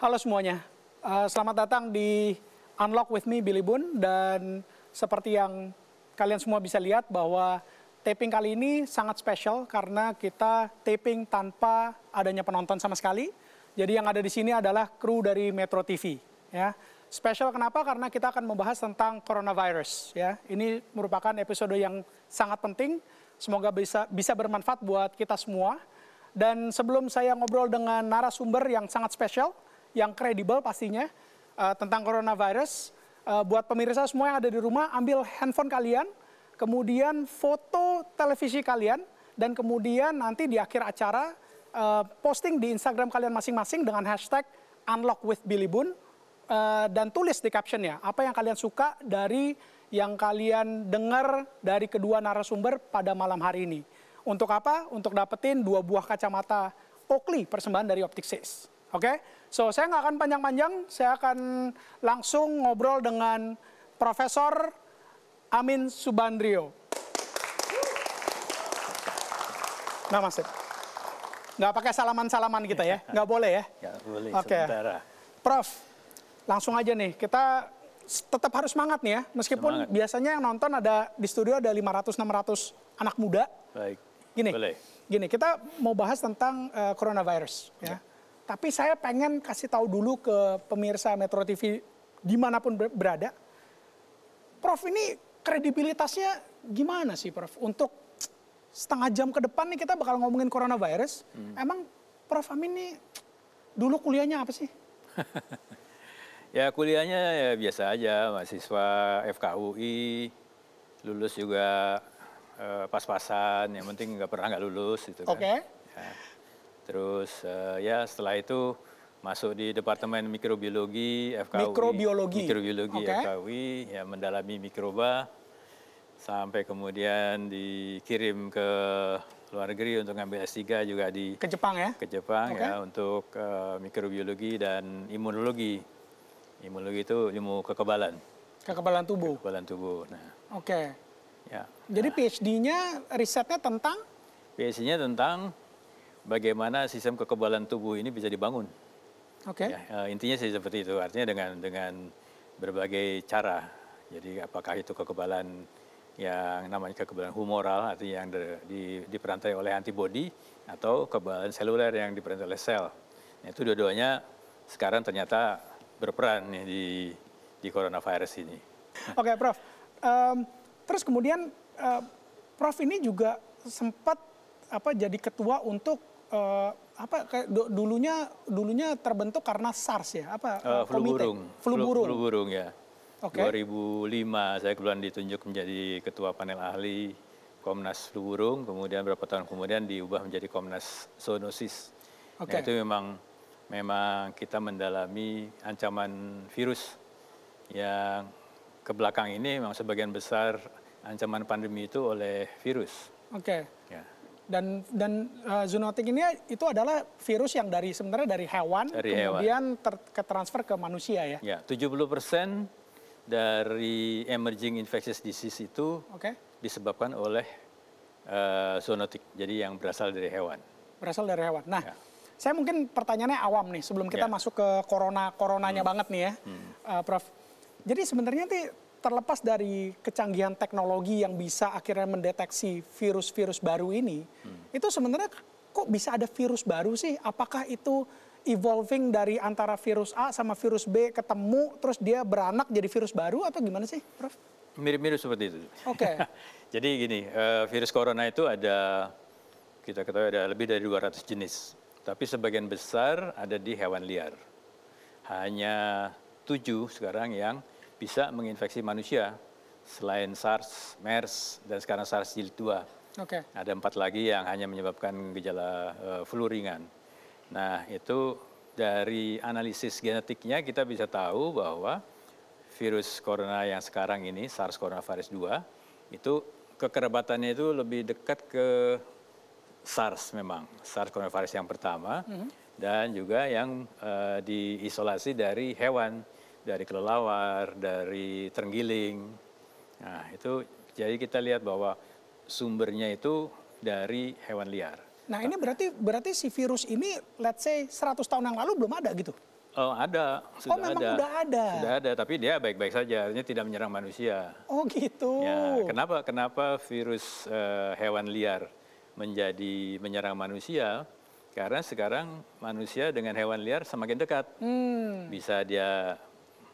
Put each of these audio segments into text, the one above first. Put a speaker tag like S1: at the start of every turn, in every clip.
S1: Halo semuanya, eh, selamat datang di Unlock with me Billy Boon dan seperti yang kalian semua bisa lihat bahwa taping kali ini sangat spesial karena kita taping tanpa adanya penonton sama sekali. Jadi yang ada di sini adalah kru dari Metro TV ya. Spesial kenapa? Karena kita akan membahas tentang coronavirus ya. Ini merupakan episode yang sangat penting. Semoga bisa bisa bermanfaat buat kita semua. Dan sebelum saya ngobrol dengan narasumber yang sangat spesial, yang kredibel pastinya uh, tentang coronavirus. Uh, buat pemirsa semua yang ada di rumah, ambil handphone kalian, kemudian foto televisi kalian, dan kemudian nanti di akhir acara uh, posting di Instagram kalian masing-masing dengan hashtag Unlock with Billy Boon uh, dan tulis di captionnya apa yang kalian suka dari yang kalian dengar dari kedua narasumber pada malam hari ini. Untuk apa? Untuk dapetin dua buah kacamata Oakley persembahan dari Optik 6. Oke? Okay? So saya nggak akan panjang-panjang, saya akan langsung ngobrol dengan Profesor Amin Subandrio. sih, Nggak pakai salaman-salaman kita ya, nggak boleh ya? Nggak boleh, Oke. Prof, langsung aja nih, kita tetap harus semangat nih ya, meskipun semangat. biasanya yang nonton ada di studio ada 500-600 anak muda.
S2: Baik. Gini, boleh.
S1: gini kita mau bahas tentang uh, coronavirus ya. ya tapi saya pengen kasih tahu dulu ke pemirsa Metro TV dimanapun berada. Prof ini kredibilitasnya gimana sih Prof? Untuk setengah jam ke depan nih kita bakal ngomongin coronavirus. Hmm. Emang Prof Amin nih dulu kuliahnya apa sih?
S2: ya kuliahnya ya biasa aja, mahasiswa FKUI, lulus juga eh, pas-pasan, yang penting nggak pernah nggak lulus gitu kan. Oke. Okay. Kan. Ya. Terus uh, ya setelah itu masuk di Departemen Mikrobiologi FKUI. Mikrobiologi. Mikrobiologi okay. FKUI, ya mendalami mikroba sampai kemudian dikirim ke luar negeri untuk ngambil S3 juga di ke Jepang ya. Ke Jepang okay. ya untuk uh, mikrobiologi dan imunologi. Imunologi itu ilmu kekebalan. Kekebalan tubuh. Kekebalan tubuh. Nah. Oke. Okay. Ya.
S1: Jadi PhD-nya risetnya tentang
S2: PhD-nya tentang bagaimana sistem kekebalan tubuh ini bisa dibangun. Oke. Okay. Ya, eh, intinya sih seperti itu. Artinya dengan dengan berbagai cara. Jadi apakah itu kekebalan yang namanya kekebalan humoral artinya yang di, diperantai oleh antibodi atau kekebalan seluler yang diperantai oleh sel. Nah, itu dua-duanya sekarang ternyata berperan nih di di coronavirus ini.
S1: Oke, okay, Prof. Um, terus kemudian uh, Prof ini juga sempat apa jadi ketua untuk uh, apa kayak dulunya dulunya terbentuk karena SARS ya apa uh, flu komite burung. flu burung flu, flu
S2: burung ya okay. 2005 saya kebetulan ditunjuk menjadi ketua panel ahli Komnas flu burung kemudian beberapa tahun kemudian diubah menjadi Komnas zoonosis okay. nah, itu memang memang kita mendalami ancaman virus yang ke belakang ini memang sebagian besar ancaman pandemi itu oleh virus. Oke. Okay. Ya
S1: dan dan uh, zoonotik ini itu adalah virus yang dari sebenarnya dari hewan dari kemudian ketransfer ke ke manusia ya.
S2: Ya, 70% dari emerging infectious disease itu okay. disebabkan oleh uh, zoonotik. Jadi yang berasal dari hewan.
S1: Berasal dari hewan. Nah, ya. saya mungkin pertanyaannya awam nih sebelum kita ya. masuk ke corona coronanya hmm. banget nih ya. Hmm. Uh, Prof. Jadi sebenarnya nih terlepas dari kecanggihan teknologi yang bisa akhirnya mendeteksi virus-virus baru ini, hmm. itu sebenarnya kok bisa ada virus baru sih? Apakah itu evolving dari antara virus A sama virus B ketemu terus dia beranak jadi virus baru atau gimana sih, Prof?
S2: Mirip-mirip seperti itu. Oke. Okay. jadi gini, eh, virus corona itu ada kita ketahui ada lebih dari 200 jenis. Tapi sebagian besar ada di hewan liar. Hanya tujuh sekarang yang bisa menginfeksi manusia selain SARS, MERS, dan sekarang SARS jilid 2. Okay. Ada empat lagi yang hanya menyebabkan gejala uh, flu ringan. Nah itu dari analisis genetiknya kita bisa tahu bahwa virus corona yang sekarang ini, SARS coronavirus 2, itu kekerabatannya itu lebih dekat ke SARS memang, SARS coronavirus yang pertama, mm -hmm. dan juga yang uh, diisolasi dari hewan dari kelelawar, dari terenggiling. Nah, itu jadi kita lihat bahwa sumbernya itu dari hewan liar.
S1: Nah, ini berarti berarti si virus ini let's say 100 tahun yang lalu belum ada gitu.
S2: Oh, ada. Oh, Sudah oh, memang ada. Sudah ada. Sudah ada, tapi dia baik-baik saja, artinya tidak menyerang manusia.
S1: Oh, gitu. Ya,
S2: kenapa kenapa virus uh, hewan liar menjadi menyerang manusia? Karena sekarang manusia dengan hewan liar semakin dekat.
S1: Hmm.
S2: Bisa dia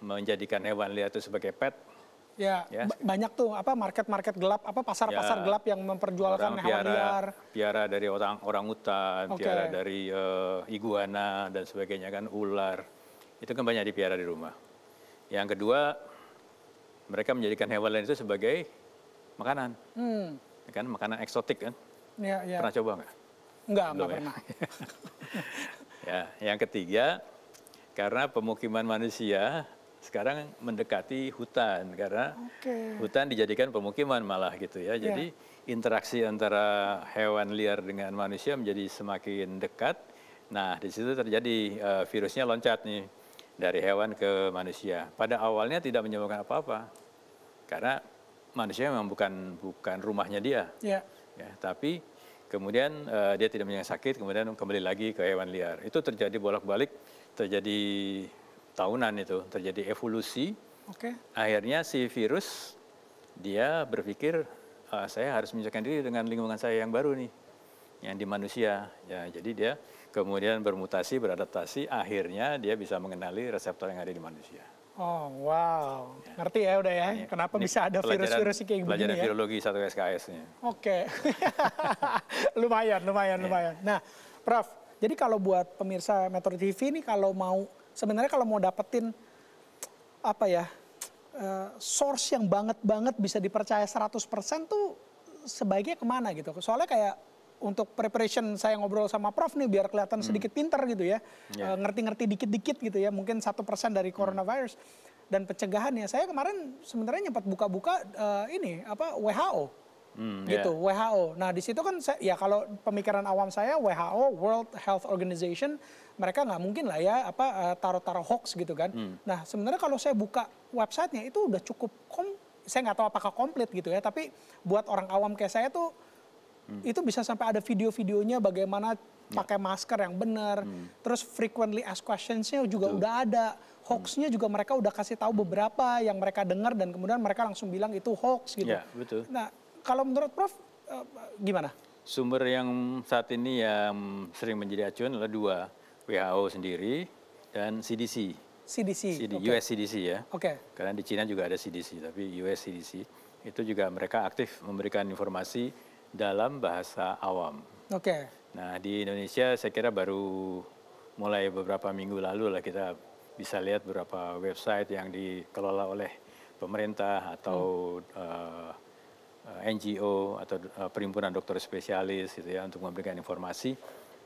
S2: menjadikan hewan liar itu sebagai pet.
S1: Ya, ya. banyak tuh apa market-market gelap, apa pasar-pasar ya, gelap yang memperjualkan piara, hewan liar.
S2: Piara dari orang orang hutan, okay. piara dari uh, iguana dan sebagainya kan ular. Itu kan banyak dipiara di rumah. Yang kedua, mereka menjadikan hewan lain itu sebagai makanan. Hmm. Ya kan makanan eksotik kan? Ya, ya. Pernah coba nggak? Enggak, Belum, ya? ya, yang ketiga, karena pemukiman manusia sekarang mendekati hutan karena okay. hutan dijadikan pemukiman malah gitu ya. Iya. Jadi yeah. interaksi antara hewan liar dengan manusia menjadi semakin dekat. Nah, di situ terjadi uh, virusnya loncat nih dari hewan ke manusia. Pada awalnya tidak menyebabkan apa-apa. Karena manusia memang bukan bukan rumahnya dia. Yeah. Ya, tapi kemudian uh, dia tidak menyebabkan sakit, kemudian kembali lagi ke hewan liar. Itu terjadi bolak-balik, terjadi tahunan itu terjadi evolusi. Oke. Okay. Akhirnya si virus dia berpikir uh, saya harus menyesuaikan diri dengan lingkungan saya yang baru nih, yang di manusia. Ya, jadi dia kemudian bermutasi, beradaptasi, akhirnya dia bisa mengenali reseptor yang ada di manusia.
S1: Oh, wow. Ya. Ngerti ya udah ya, ya. kenapa Ini bisa ada virus-virus kayak begini pelajaran ya? Pelajaran virologi
S2: satu SKS-nya.
S1: Oke. Okay. lumayan, lumayan, ya. lumayan. Nah, Prof, jadi kalau buat pemirsa Metro TV ini kalau mau sebenarnya kalau mau dapetin apa ya uh, source yang banget-banget bisa dipercaya 100% tuh sebaiknya kemana gitu. Soalnya kayak untuk preparation saya ngobrol sama Prof nih biar kelihatan hmm. sedikit pinter gitu ya. Yeah. Ya. Uh, ngerti-ngerti dikit-dikit gitu ya. Mungkin satu persen dari hmm. coronavirus. Hmm. Dan pencegahannya, saya kemarin sebenarnya nyempat buka-buka uh, ini apa WHO Hmm, ya. gitu, yeah. WHO. Nah, di situ kan saya, ya kalau pemikiran awam saya WHO, World Health Organization, mereka nggak mungkin lah ya apa eh, taruh-taruh hoax gitu kan. Hmm. Nah, sebenarnya kalau saya buka websitenya itu udah cukup kom saya nggak tahu apakah komplit gitu ya, tapi buat orang awam kayak saya tuh hmm. itu bisa sampai ada video-videonya bagaimana ya. pakai masker yang benar, hmm. terus frequently asked Questionsnya juga Betul. udah ada, hmm. hoaxnya juga mereka udah kasih tahu beberapa yang mereka dengar dan kemudian mereka langsung bilang itu hoax gitu. Ya, betul. Nah, kalau menurut Prof eh, gimana?
S2: Sumber yang saat ini yang sering menjadi acuan adalah dua, WHO sendiri dan CDC. CDC. CD, okay. US CDC ya. Oke. Okay. Karena di Cina juga ada CDC, tapi US CDC itu juga mereka aktif memberikan informasi dalam bahasa awam. Oke. Okay. Nah di Indonesia saya kira baru mulai beberapa minggu lalu lah kita bisa lihat beberapa website yang dikelola oleh pemerintah atau hmm. uh, Eh, NGO atau eh, perhimpunan dokter spesialis gitu ya untuk memberikan informasi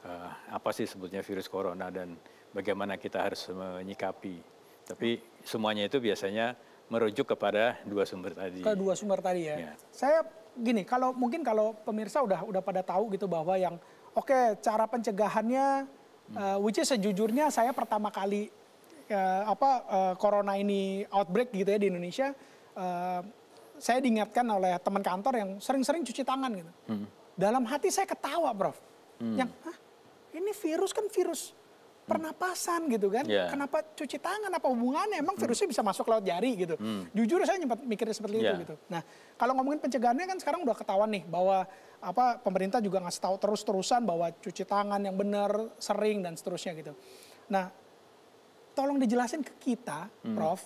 S2: uh, apa sih sebetulnya virus corona dan bagaimana kita harus menyikapi. Tapi semuanya itu biasanya merujuk kepada dua sumber tadi. Ke
S1: dua sumber tadi ya. ya. Saya gini, kalau mungkin kalau pemirsa udah udah pada tahu gitu bahwa yang oke okay, cara pencegahannya hmm. uh, which is sejujurnya saya pertama kali uh, apa uh, corona ini outbreak gitu ya di Indonesia uh, saya diingatkan oleh teman kantor yang sering-sering cuci tangan gitu. Hmm. Dalam hati saya ketawa, Prof. Hmm. Yang, Hah, ini virus kan virus pernapasan gitu kan. Yeah. Kenapa cuci tangan apa hubungannya? Emang hmm. virusnya bisa masuk lewat jari gitu. Hmm. Jujur saya sempat mikirnya seperti yeah. itu iya. gitu. Nah, kalau ngomongin pencegahannya kan sekarang udah ketahuan nih bahwa apa pemerintah juga ngasih tahu terus-terusan bahwa cuci tangan yang benar, sering dan seterusnya gitu. Nah, tolong dijelasin ke kita, hmm. Prof,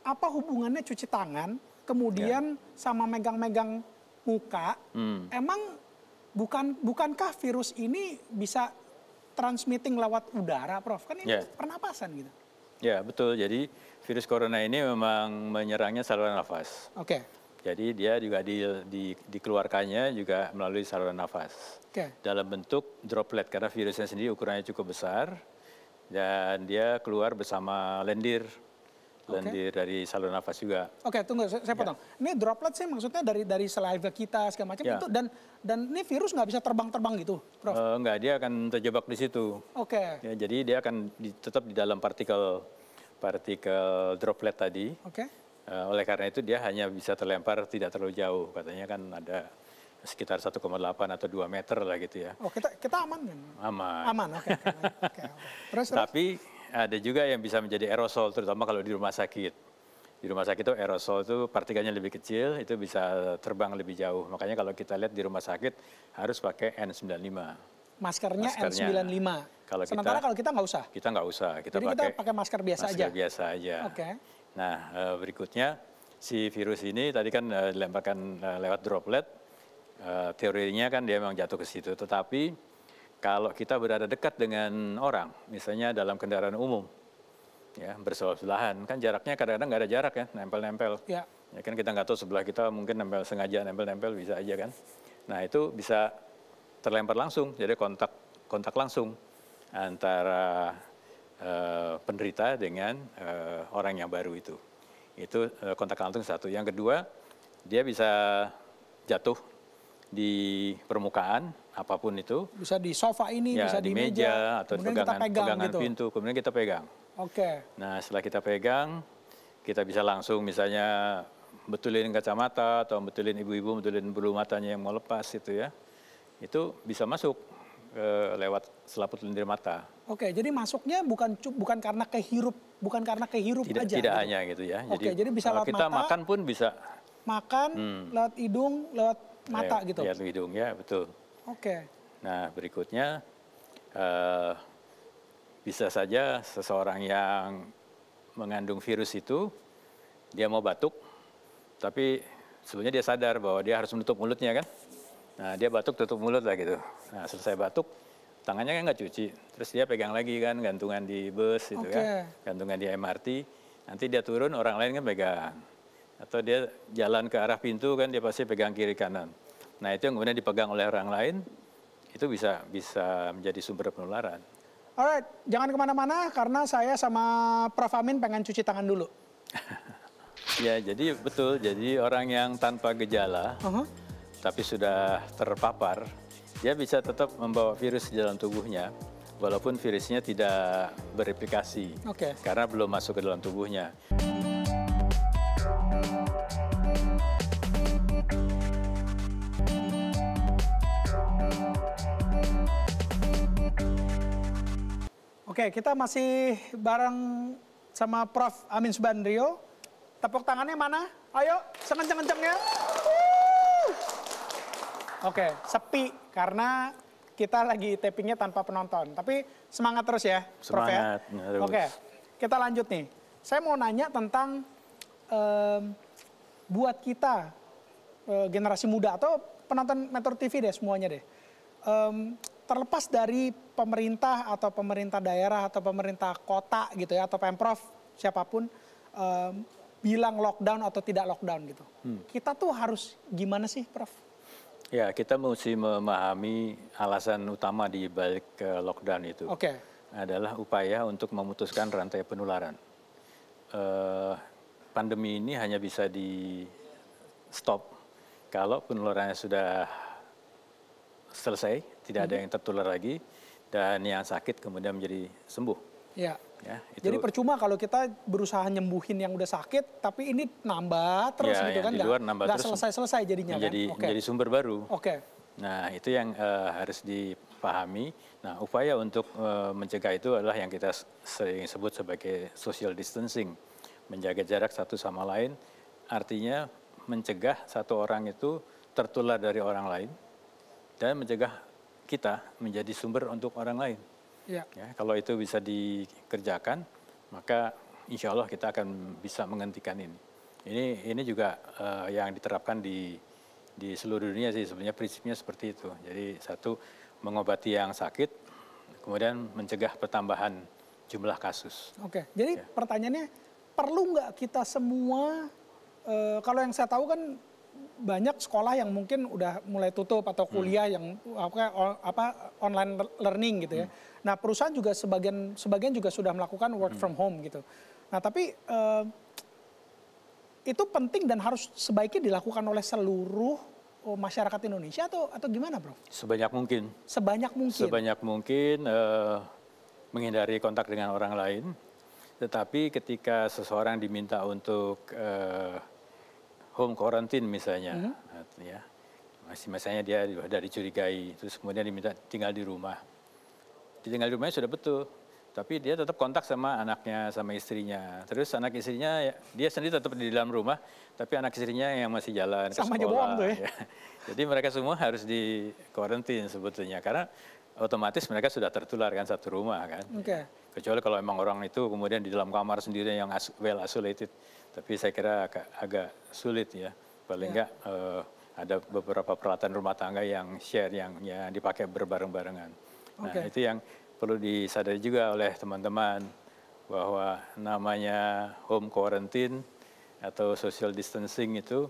S1: apa hubungannya cuci tangan kemudian yeah. sama megang-megang muka, hmm. emang bukan bukankah virus ini bisa transmitting lewat udara, Prof? Kan ini yeah. pernapasan
S2: gitu. Ya betul. Jadi virus corona ini memang menyerangnya saluran nafas. Oke. Okay. Jadi dia juga di, di, dikeluarkannya juga melalui saluran nafas. Okay. Dalam bentuk droplet karena virusnya sendiri ukurannya cukup besar dan dia keluar bersama lendir dan okay. di, dari saluran nafas juga.
S1: Oke, okay, tunggu saya ya. potong. Ya. Ini droplet sih maksudnya dari dari saliva kita segala macam ya. itu dan dan ini virus nggak bisa terbang-terbang
S2: gitu, Prof? Uh, nggak, dia akan terjebak di situ. Oke. Okay. Ya, jadi dia akan di, tetap di dalam partikel partikel droplet tadi. Oke. Okay. Uh, eh, oleh karena itu dia hanya bisa terlempar tidak terlalu jauh. Katanya kan ada sekitar 1,8 atau 2 meter lah gitu ya.
S1: Oh, kita kita aman kan? Aman. Aman, oke. Okay, okay,
S2: okay. Terus, terus. Tapi ada juga yang bisa menjadi aerosol, terutama kalau di rumah sakit. Di rumah sakit itu aerosol itu partikelnya lebih kecil, itu bisa terbang lebih jauh. Makanya kalau kita lihat di rumah sakit harus pakai N95.
S1: Maskernya, Maskernya. N95. Kalau Sementara kita, kalau kita nggak usah.
S2: Kita nggak usah. Kita Jadi pakai, kita
S1: pakai masker biasa masker aja. Masker
S2: biasa aja. Oke. Okay. Nah eh, berikutnya si virus ini tadi kan eh, dilemparkan eh, lewat droplet. Teorinya kan dia memang jatuh ke situ, tetapi kalau kita berada dekat dengan orang, misalnya dalam kendaraan umum, ya bersebelahan, kan jaraknya kadang-kadang nggak ada jarak ya, nempel-nempel. Ya. ya kan kita nggak tahu sebelah kita mungkin nempel sengaja, nempel-nempel bisa aja kan. Nah itu bisa terlempar langsung, jadi kontak kontak langsung antara eh, penderita dengan eh, orang yang baru itu. Itu uh, kontak langsung satu. Yang kedua, dia bisa jatuh di permukaan apapun itu.
S1: Bisa di sofa ini, ya, bisa di, di meja, meja atau di pegangan, pegang, pegangan gitu. pintu,
S2: kemudian kita pegang. Oke. Okay. Nah setelah kita pegang, kita bisa langsung misalnya betulin kacamata atau betulin ibu-ibu, betulin bulu matanya yang mau lepas itu ya. Itu bisa masuk e, lewat selaput lendir mata.
S1: Oke, jadi masuknya bukan bukan karena kehirup, bukan karena kehirup tidak, aja. Tidak gitu. hanya
S2: gitu ya. Jadi, Oke, jadi bisa lewat kita mata. makan pun bisa.
S1: Makan hmm. lewat hidung, lewat mata lewat, gitu. Lewat
S2: hidung ya, betul. Oke. Okay. Nah berikutnya uh, bisa saja seseorang yang mengandung virus itu dia mau batuk, tapi sebenarnya dia sadar bahwa dia harus menutup mulutnya kan. Nah dia batuk tutup mulut lah gitu. Nah selesai batuk tangannya kan nggak cuci, terus dia pegang lagi kan gantungan di bus gitu okay. kan, gantungan di MRT. Nanti dia turun orang lain kan pegang atau dia jalan ke arah pintu kan dia pasti pegang kiri kanan. Nah itu yang kemudian dipegang oleh orang lain, itu bisa bisa menjadi sumber penularan.
S1: Alright, jangan kemana-mana karena saya sama Prof. Amin pengen cuci tangan dulu.
S2: ya, jadi betul. Jadi orang yang tanpa gejala, uh -huh. tapi sudah terpapar, dia bisa tetap membawa virus di dalam tubuhnya, walaupun virusnya tidak bereplikasi. Okay. Karena belum masuk ke dalam tubuhnya.
S1: Oke, kita masih bareng sama Prof. Amin Subandrio. Tepuk tangannya mana? Ayo, sengenceng-kencengnya. Oke, sepi karena kita lagi tapingnya tanpa penonton. Tapi semangat terus ya, Prof. Ya. Semangat. Ya. Terus. Oke, kita lanjut nih. Saya mau nanya tentang um, buat kita uh, generasi muda atau penonton Metro TV deh semuanya deh. Um, terlepas dari pemerintah atau pemerintah daerah atau pemerintah kota gitu ya atau pemprov siapapun um, bilang lockdown atau tidak lockdown gitu. Hmm. Kita tuh harus gimana sih, Prof?
S2: Ya, kita mesti memahami alasan utama di balik uh, lockdown itu. Oke. Okay. Adalah upaya untuk memutuskan rantai penularan. Uh, pandemi ini hanya bisa di stop kalau penularannya sudah selesai, tidak hmm. ada yang tertular lagi dan yang sakit kemudian menjadi sembuh.
S1: Ya. ya itu. Jadi percuma kalau kita berusaha nyembuhin yang udah sakit, tapi ini nambah terus ya, gitu kan, di luar, nambah terus. selesai-selesai jadinya kan? menjadi, kan? Okay. Menjadi
S2: sumber baru. Oke. Okay. Nah itu yang uh, harus dipahami. Nah upaya untuk uh, mencegah itu adalah yang kita sering sebut sebagai social distancing, menjaga jarak satu sama lain. Artinya mencegah satu orang itu tertular dari orang lain dan mencegah kita menjadi sumber untuk orang lain. Ya. Ya, kalau itu bisa dikerjakan, maka insya Allah kita akan bisa menghentikan ini. Ini ini juga uh, yang diterapkan di di seluruh dunia sih sebenarnya prinsipnya seperti itu. Jadi satu mengobati yang sakit, kemudian mencegah pertambahan jumlah kasus. Oke,
S1: jadi ya. pertanyaannya perlu nggak kita semua? uh, kalau yang saya tahu kan banyak sekolah yang mungkin udah mulai tutup atau hmm. kuliah hmm. yang apa, apa online learning gitu ya. Hmm. Nah perusahaan juga sebagian sebagian juga sudah melakukan work hmm. from home gitu. Nah tapi uh, itu penting dan harus sebaiknya dilakukan oleh seluruh oh, masyarakat Indonesia atau atau gimana bro?
S2: Sebanyak mungkin. Sebanyak mungkin. Sebanyak mungkin uh, menghindari kontak dengan orang lain. Tetapi ketika seseorang diminta untuk uh, home quarantine misalnya, mm -hmm. ya masih misalnya dia ada dicurigai, terus kemudian diminta tinggal di rumah. Tinggal di rumahnya sudah betul, tapi dia tetap kontak sama anaknya, sama istrinya. Terus anak istrinya ya, dia sendiri tetap di dalam rumah, tapi anak istrinya yang masih jalan sama ke sekolah. tuh ya. ya. Jadi mereka semua harus di quarantine sebetulnya karena otomatis mereka sudah tertular kan satu rumah kan. Okay. Kecuali kalau emang orang itu kemudian di dalam kamar sendiri yang well isolated tapi saya kira agak, agak sulit ya. Paling enggak iya. ya. uh, eh, ada beberapa peralatan rumah tangga yang share yang yang dipakai berbareng-barengan. Okay. Nah itu yang perlu disadari juga oleh teman-teman bahwa namanya home quarantine atau social distancing itu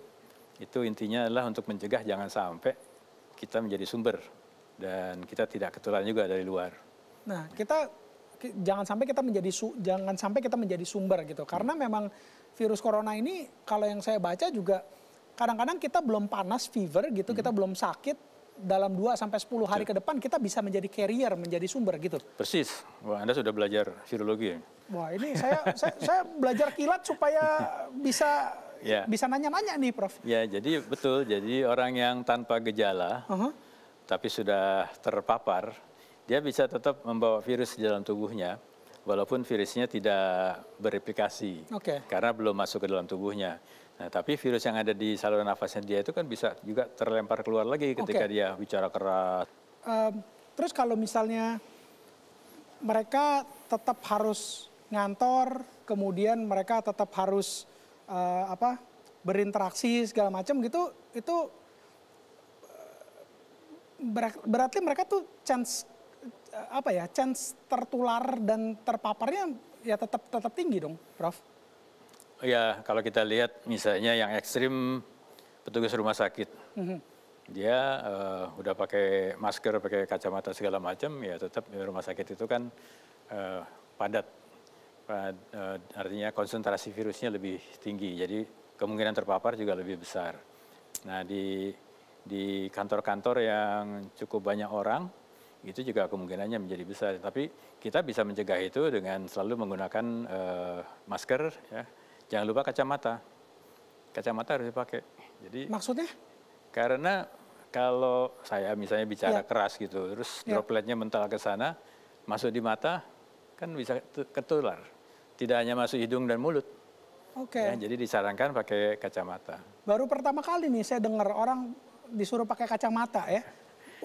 S2: itu intinya adalah untuk mencegah jangan sampai kita menjadi sumber dan kita tidak ketularan juga dari luar.
S1: Nah, kita jangan sampai kita menjadi jangan sampai kita menjadi sumber gitu. Karena memang virus corona ini kalau yang saya baca juga kadang-kadang kita belum panas fever gitu, hmm. kita belum sakit dalam 2 sampai 10 hari ke depan kita bisa menjadi carrier, menjadi sumber gitu.
S2: Persis. Wah, Anda sudah belajar virologi ya.
S1: Wah, ini saya saya, saya belajar kilat supaya bisa ya. bisa nanya-nanya nih, Prof.
S2: Ya, jadi betul. Jadi orang yang tanpa gejala uh -huh. tapi sudah terpapar, dia bisa tetap membawa virus di dalam tubuhnya walaupun virusnya tidak bereplikasi okay. karena belum masuk ke dalam tubuhnya. Nah, tapi virus yang ada di saluran nafasnya dia itu kan bisa juga terlempar keluar lagi ketika okay. dia bicara keras.
S1: Um, terus kalau misalnya mereka tetap harus ngantor, kemudian mereka tetap harus uh, apa berinteraksi segala macam gitu, itu eh, berarti mereka tuh chance Eh, apa ya chance tertular dan terpaparnya ya tetap tetap tinggi dong, Prof.
S2: Ya kalau kita lihat misalnya yang ekstrim petugas rumah sakit, mm -hmm. dia uh, udah pakai masker, pakai kacamata segala macam, ya tetap di rumah sakit itu kan uh, padat, Pad, uh, artinya konsentrasi virusnya lebih tinggi, jadi kemungkinan terpapar juga lebih besar. Nah di di kantor-kantor yang cukup banyak orang itu juga kemungkinannya menjadi besar. Tapi kita bisa mencegah itu dengan selalu menggunakan uh, masker, ya. jangan lupa kacamata. Kacamata harus dipakai. Jadi maksudnya? Karena kalau saya misalnya bicara ya. keras gitu, terus ya. dropletnya mental ke sana, masuk di mata, kan bisa ketular. Tidak hanya masuk hidung dan mulut. Oke. Okay. Ya, jadi disarankan pakai kacamata.
S1: Baru pertama kali nih saya dengar orang disuruh pakai kacamata ya. ya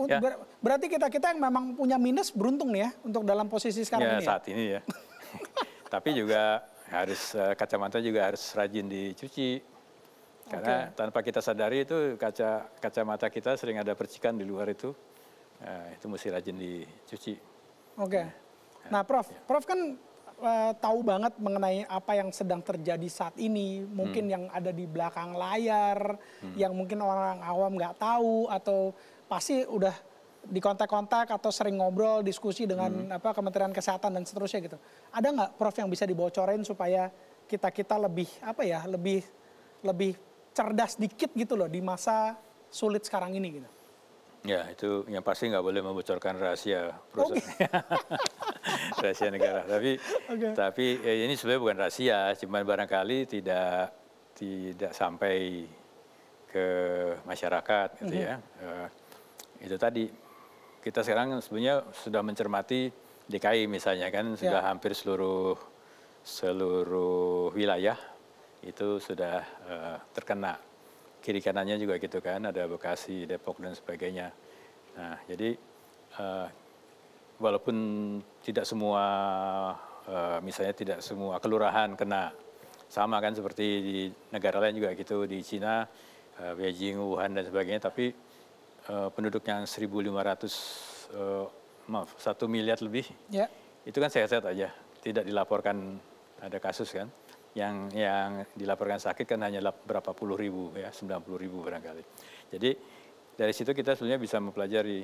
S1: ya. Ber berarti kita kita yang memang punya minus beruntung nih ya untuk dalam posisi sekarang ya, ini. Ya? Saat
S2: ya? ini ya. Tapi juga harus eh, kacamata juga harus rajin dicuci karena okay. tanpa kita sadari itu kaca kacamata kita sering ada percikan di luar itu nah, itu mesti rajin dicuci.
S1: Oke. Okay. Ya. Nah, Prof, ya. Prof kan uh, tahu banget mengenai apa yang sedang terjadi saat ini, mungkin hmm. yang ada di belakang layar, hmm. yang mungkin orang awam nggak tahu atau pasti udah dikontak-kontak atau sering ngobrol, diskusi dengan hmm. apa Kementerian Kesehatan dan seterusnya gitu. Ada nggak Prof yang bisa dibocorin supaya kita kita lebih apa ya, lebih lebih cerdas dikit gitu loh di masa sulit sekarang ini gitu.
S2: Ya itu yang pasti nggak boleh membocorkan rahasia prosesnya okay. rahasia negara. Tapi okay. tapi eh, ini sebenarnya bukan rahasia, cuma barangkali tidak tidak sampai ke masyarakat gitu mm -hmm. ya. Eh, itu tadi kita sekarang sebenarnya sudah mencermati DKI misalnya kan ya. sudah hampir seluruh seluruh wilayah itu sudah uh, terkena kiri kanannya juga gitu kan ada Bekasi, Depok dan sebagainya. Nah jadi uh, walaupun tidak semua uh, misalnya tidak semua kelurahan kena sama kan seperti di negara lain juga gitu di Cina, uh, Beijing, Wuhan dan sebagainya tapi Eh, penduduknya penduduk yang 1.500 maaf satu miliar lebih ya. itu kan sehat-sehat aja tidak dilaporkan ada kasus kan yang yang dilaporkan sakit kan hanya berapa puluh ribu ya 90 ribu barangkali jadi dari situ kita sebenarnya bisa mempelajari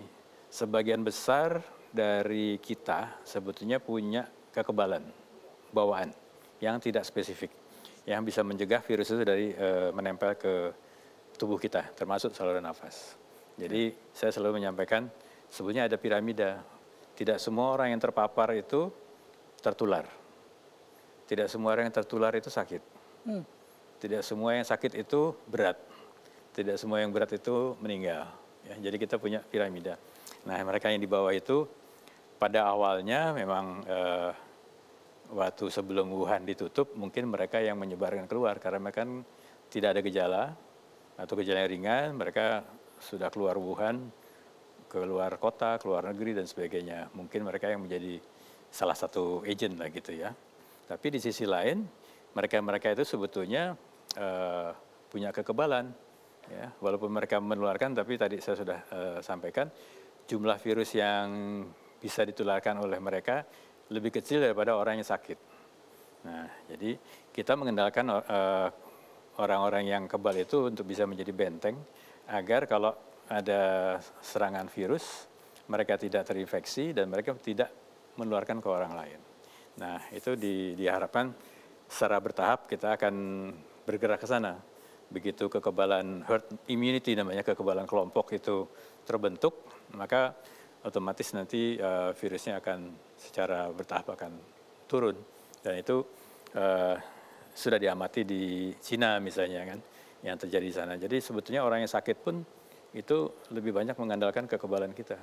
S2: sebagian besar dari kita sebetulnya punya kekebalan bawaan yang tidak spesifik yang bisa mencegah virus itu dari e, menempel ke tubuh kita termasuk saluran nafas. Jadi saya selalu menyampaikan sebenarnya ada piramida. Tidak semua orang yang terpapar itu tertular. Tidak semua orang yang tertular itu sakit. Hmm. Tidak semua yang sakit itu berat. Tidak semua yang berat itu meninggal. Ya, jadi kita punya piramida. Nah mereka yang di bawah itu pada awalnya memang eh, waktu sebelum Wuhan ditutup mungkin mereka yang menyebarkan keluar karena mereka kan tidak ada gejala atau gejala yang ringan mereka sudah keluar Wuhan, keluar kota, keluar negeri dan sebagainya. Mungkin mereka yang menjadi salah satu agent lah gitu ya. Tapi di sisi lain mereka-mereka itu sebetulnya uh, punya kekebalan ya. Walaupun mereka menularkan tapi tadi saya sudah uh, sampaikan jumlah virus yang bisa ditularkan oleh mereka lebih kecil daripada orang yang sakit. Nah, jadi kita mengendalikan eh, orang-orang yang kebal itu untuk bisa menjadi benteng agar kalau ada serangan virus mereka tidak terinfeksi dan mereka tidak menularkan ke orang lain. Nah itu di, diharapkan secara bertahap kita akan bergerak ke sana. Begitu kekebalan herd immunity namanya kekebalan kelompok itu terbentuk, maka otomatis nanti uh, virusnya akan secara bertahap akan turun. Dan itu uh, sudah diamati di Cina misalnya kan yang terjadi di sana. Jadi sebetulnya orang yang sakit pun itu lebih banyak mengandalkan kekebalan kita.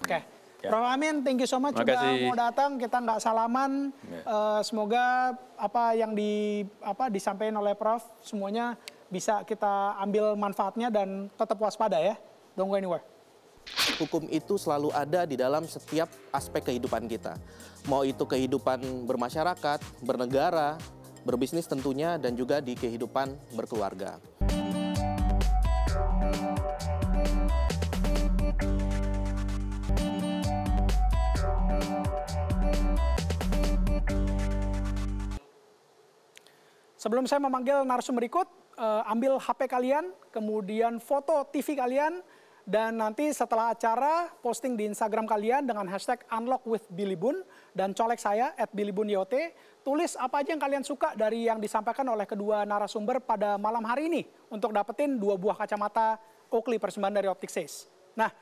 S1: Oke. Okay. Ya. Prof. Amin, thank you so much sudah mau datang. Kita nggak salaman. Ya. Uh, semoga apa yang di apa disampaikan oleh Prof semuanya bisa kita ambil manfaatnya dan tetap waspada ya. Don't go anywhere.
S3: Hukum itu selalu ada di dalam setiap aspek kehidupan kita. Mau itu kehidupan bermasyarakat, bernegara, berbisnis tentunya, dan juga di kehidupan berkeluarga.
S1: Sebelum saya memanggil narasumber berikut, eh, ambil HP kalian, kemudian foto TV kalian, dan nanti setelah acara posting di Instagram kalian dengan hashtag unlock with Billy Boon dan colek saya at Billy Tulis apa aja yang kalian suka dari yang disampaikan oleh kedua narasumber pada malam hari ini untuk dapetin dua buah kacamata Oakley persembahan dari Optik Says. Nah,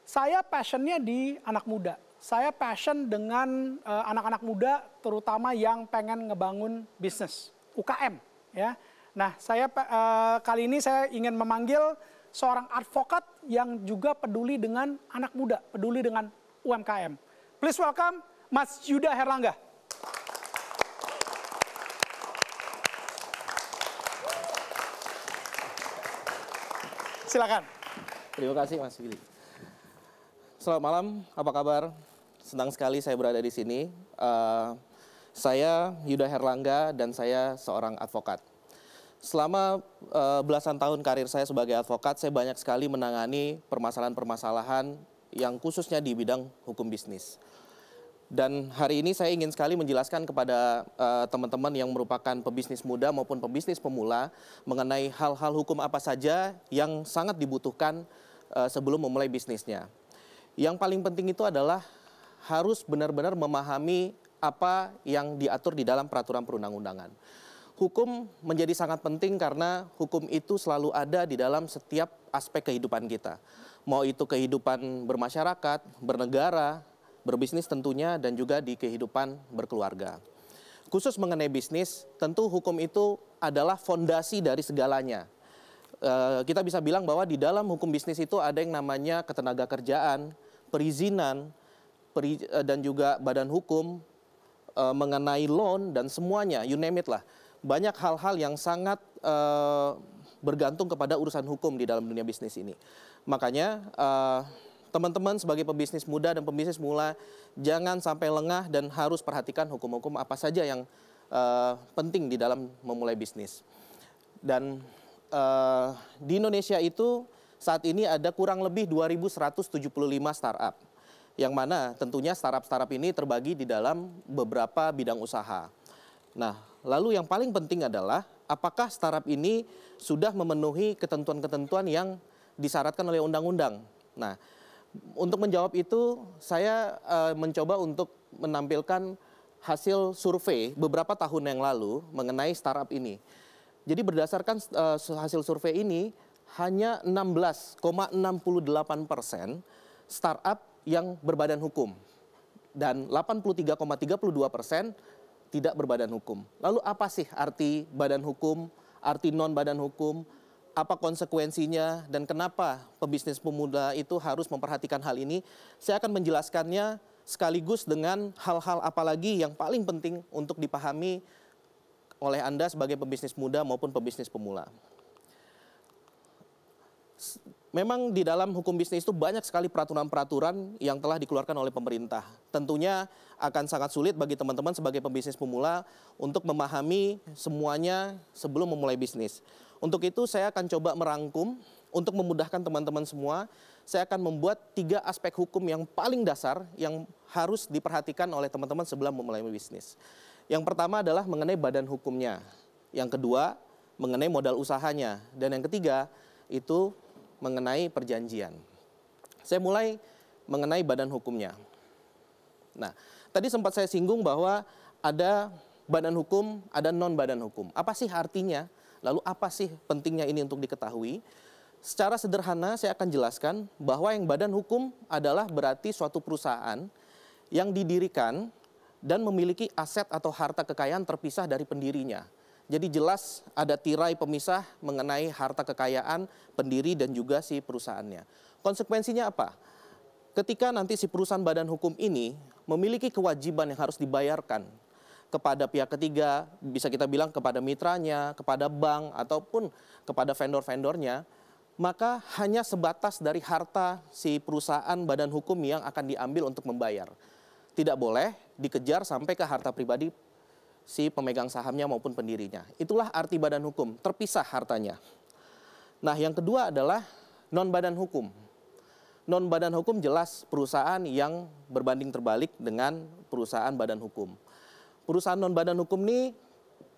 S1: saya passionnya di anak muda. Saya passion dengan eh, anak-anak uh, anak -anak muda terutama yang pengen ngebangun bisnis. UKM ya. Nah, saya uh, kali ini saya ingin memanggil seorang advokat yang juga peduli dengan anak muda, peduli dengan UMKM. Please welcome Mas Yuda Herlangga.
S3: Silakan. Terima kasih Mas Willy. Selamat malam, apa kabar? Senang sekali saya berada di sini. Uh, saya Yuda Herlangga dan saya seorang advokat. Selama uh, belasan tahun karir saya sebagai advokat, saya banyak sekali menangani permasalahan-permasalahan yang khususnya di bidang hukum bisnis. Dan hari ini saya ingin sekali menjelaskan kepada eh, teman-teman uh, yang merupakan pebisnis muda maupun pebisnis pemula mengenai hal-hal hukum apa saja yang sangat dibutuhkan uh, sebelum memulai bisnisnya. Yang paling penting itu adalah harus benar-benar memahami apa yang diatur di dalam peraturan perundang-undangan. Hukum menjadi sangat penting karena hukum itu selalu ada di dalam setiap aspek kehidupan kita. Mau itu kehidupan bermasyarakat, bernegara, berbisnis tentunya, dan juga di kehidupan berkeluarga. Khusus mengenai bisnis, tentu hukum itu adalah fondasi dari segalanya eh, kita bisa bilang bahwa di dalam hukum bisnis itu ada yang namanya ketenaga kerjaan, perizinan, eh, dan juga badan hukum, uh, mengenai loan dan semuanya, you name it lah. Banyak hal-hal yang sangat uh, bergantung kepada urusan hukum di dalam dunia bisnis ini. Makanya eh, teman-teman uh, sebagai pebisnis muda dan pebisnis mula jangan sampai lengah dan harus perhatikan hukum-hukum apa saja yang uh, penting di dalam memulai bisnis. Dan uh, di Indonesia itu saat ini ada kurang lebih 2.175 startup yang mana tentunya startup-startup ini terbagi di dalam beberapa bidang usaha. Nah, lalu yang paling penting adalah apakah startup ini sudah memenuhi ketentuan-ketentuan yang disyaratkan oleh undang-undang. Nah, untuk menjawab itu saya e, mencoba untuk menampilkan hasil survei beberapa tahun yang lalu mengenai startup ini. Jadi berdasarkan e, hasil survei ini hanya 16,68 persen startup yang berbadan hukum dan 83,32 persen tidak berbadan hukum. Lalu apa sih arti badan hukum, arti non badan hukum, apa konsekuensinya dan kenapa pebisnis pemuda itu harus memperhatikan hal ini? Saya akan menjelaskannya sekaligus dengan hal-hal apalagi yang paling penting untuk dipahami oleh Anda sebagai pebisnis muda maupun pebisnis pemula memang di dalam hukum bisnis itu banyak sekali peraturan-peraturan yang telah dikeluarkan oleh pemerintah. Tentunya akan sangat sulit bagi teman-teman sebagai pembisnis pemula untuk memahami semuanya sebelum memulai bisnis. Untuk itu saya akan coba merangkum untuk memudahkan teman-teman semua, saya akan membuat tiga aspek hukum yang paling dasar yang harus diperhatikan oleh teman-teman sebelum memulai bisnis. Yang pertama adalah mengenai badan hukumnya. Yang kedua, mengenai modal usahanya. Dan yang ketiga, itu mengenai perjanjian. Saya mulai mengenai badan hukumnya. Nah, tadi sempat saya singgung bahwa ada badan hukum, ada non badan hukum. Apa sih artinya? Lalu apa sih pentingnya ini untuk diketahui? Secara sederhana saya akan jelaskan bahwa yang badan hukum adalah berarti suatu perusahaan yang didirikan dan memiliki aset atau harta kekayaan terpisah dari pendirinya. Jadi jelas ada tirai pemisah mengenai harta kekayaan pendiri dan juga si perusahaannya. Konsekuensinya apa? Ketika nanti si perusahaan badan hukum ini memiliki kewajiban yang harus dibayarkan kepada pihak ketiga, bisa kita bilang kepada mitranya, kepada bank ataupun kepada vendor-vendornya, maka hanya sebatas dari harta si perusahaan badan hukum yang akan diambil untuk membayar. Tidak boleh dikejar sampai ke harta pribadi si pemegang sahamnya maupun pendirinya. Itulah arti badan hukum, terpisah hartanya. Nah, yang kedua adalah non badan hukum. Non badan hukum jelas perusahaan yang berbanding terbalik dengan perusahaan badan hukum. Perusahaan non badan hukum ini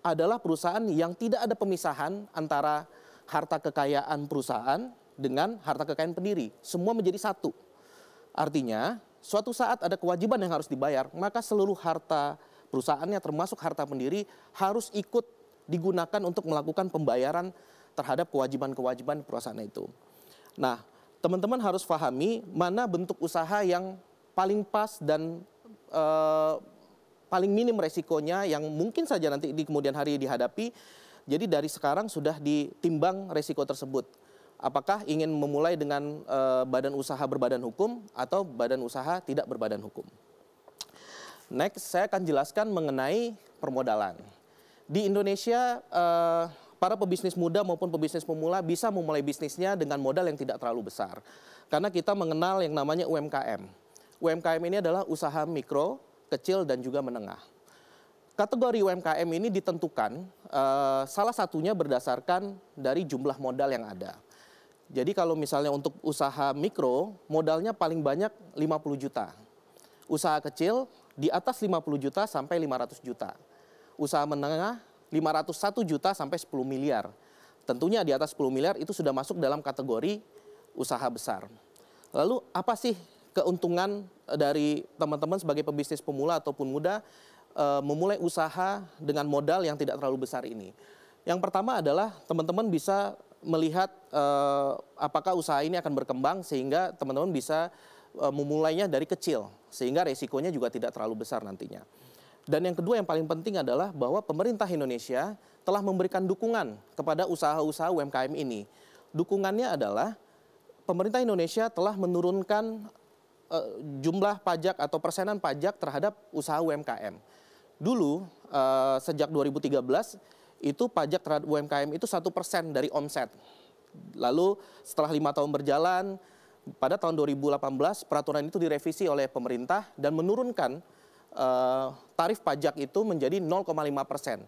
S3: adalah perusahaan yang tidak ada pemisahan antara harta kekayaan perusahaan dengan harta kekayaan pendiri. Semua menjadi satu. Artinya, suatu saat ada kewajiban yang harus dibayar, maka seluruh harta perusahaannya termasuk harta pendiri harus ikut digunakan untuk melakukan pembayaran terhadap kewajiban-kewajiban perusahaan itu. Nah, teman-teman harus pahami mana bentuk usaha yang paling pas dan uh, paling minim resikonya yang mungkin saja nanti di kemudian hari dihadapi. Jadi dari sekarang sudah ditimbang resiko tersebut. Apakah ingin memulai dengan uh, badan usaha berbadan hukum atau badan usaha tidak berbadan hukum? Next, saya akan jelaskan mengenai permodalan. Di Indonesia, eh, para pebisnis muda maupun pebisnis pemula bisa memulai bisnisnya dengan modal yang tidak terlalu besar. Karena kita mengenal yang namanya UMKM. UMKM ini adalah usaha mikro, kecil, dan juga menengah. Kategori UMKM ini ditentukan eh, salah satunya berdasarkan dari jumlah modal yang ada. Jadi kalau misalnya untuk usaha mikro, modalnya paling banyak 50 juta. Usaha kecil di atas 50 juta sampai 500 juta. Usaha menengah 501 juta sampai 10 miliar. Tentunya di atas 10 miliar itu sudah masuk dalam kategori usaha besar. Lalu apa sih keuntungan eh, dari teman-teman sebagai pebisnis pemula ataupun muda e, memulai usaha dengan modal yang tidak terlalu besar ini? Yang pertama adalah teman-teman bisa melihat e, apakah usaha ini akan berkembang sehingga teman-teman bisa Eh, memulainya dari kecil sehingga resikonya juga tidak terlalu besar nantinya. Dan yang kedua yang paling penting adalah bahwa pemerintah Indonesia telah memberikan dukungan kepada usaha-usaha UMKM ini. Dukungannya adalah pemerintah Indonesia telah menurunkan e, jumlah pajak atau persenan pajak terhadap usaha UMKM. Dulu e, sejak 2013 itu pajak terhadap UMKM itu satu persen dari omset. Lalu setelah lima tahun berjalan pada tahun 2018 peraturan itu direvisi oleh pemerintah dan menurunkan uh, tarif pajak itu menjadi 0,5 persen.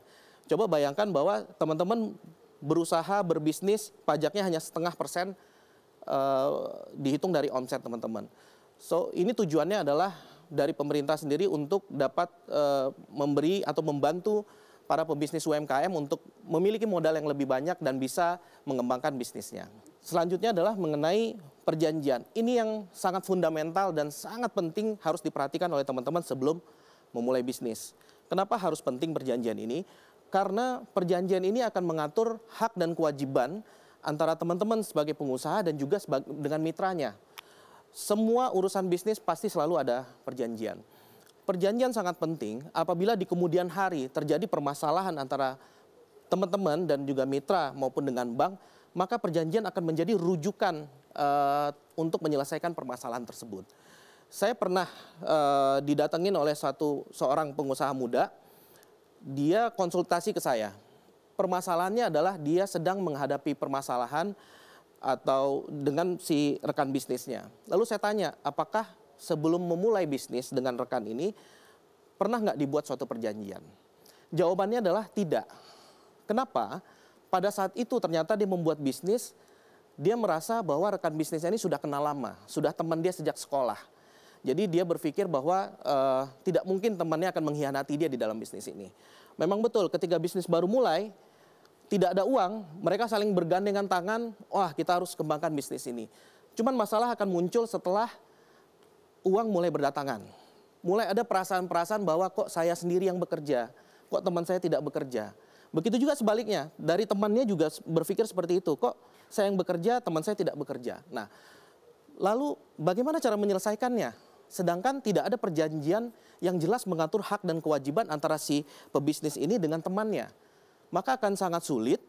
S3: Coba bayangkan bahwa teman-teman berusaha berbisnis pajaknya hanya setengah persen eh, dihitung dari omset teman-teman. So ini tujuannya adalah dari pemerintah sendiri untuk dapat uh, memberi atau membantu para pebisnis UMKM untuk memiliki modal yang lebih banyak dan bisa mengembangkan bisnisnya. Selanjutnya adalah mengenai perjanjian. Ini yang sangat fundamental dan sangat penting harus diperhatikan oleh teman-teman sebelum memulai bisnis. Kenapa harus penting perjanjian ini? Karena perjanjian ini akan mengatur hak dan kewajiban antara teman-teman sebagai pengusaha dan juga dengan mitranya. Semua urusan bisnis pasti selalu ada perjanjian. Perjanjian sangat penting apabila di kemudian hari terjadi permasalahan antara teman-teman dan juga mitra maupun dengan bank, maka perjanjian akan menjadi rujukan uh, untuk menyelesaikan permasalahan tersebut. Saya pernah uh, didatengin oleh satu seorang pengusaha muda, dia konsultasi ke saya. Permasalahannya adalah dia sedang menghadapi permasalahan atau dengan si rekan bisnisnya. Lalu saya tanya, apakah sebelum memulai bisnis dengan rekan ini pernah nggak dibuat suatu perjanjian? Jawabannya adalah tidak. Kenapa? Pada saat itu ternyata dia membuat bisnis dia merasa bahwa rekan bisnisnya ini sudah kenal lama, sudah teman dia sejak sekolah. Jadi dia berpikir bahwa uh, tidak mungkin temannya akan mengkhianati dia di dalam bisnis ini. Memang betul ketika bisnis baru mulai tidak ada uang, mereka saling bergandengan tangan, wah kita harus kembangkan bisnis ini. Cuman masalah akan muncul setelah uang mulai berdatangan. Mulai ada perasaan-perasaan bahwa kok saya sendiri yang bekerja, kok teman saya tidak bekerja. Begitu juga sebaliknya, dari temannya juga berpikir seperti itu, kok saya yang bekerja, teman saya tidak bekerja. Nah, lalu bagaimana cara menyelesaikannya? Sedangkan tidak ada perjanjian yang jelas mengatur hak dan kewajiban antara si pebisnis ini dengan temannya. Maka akan sangat sulit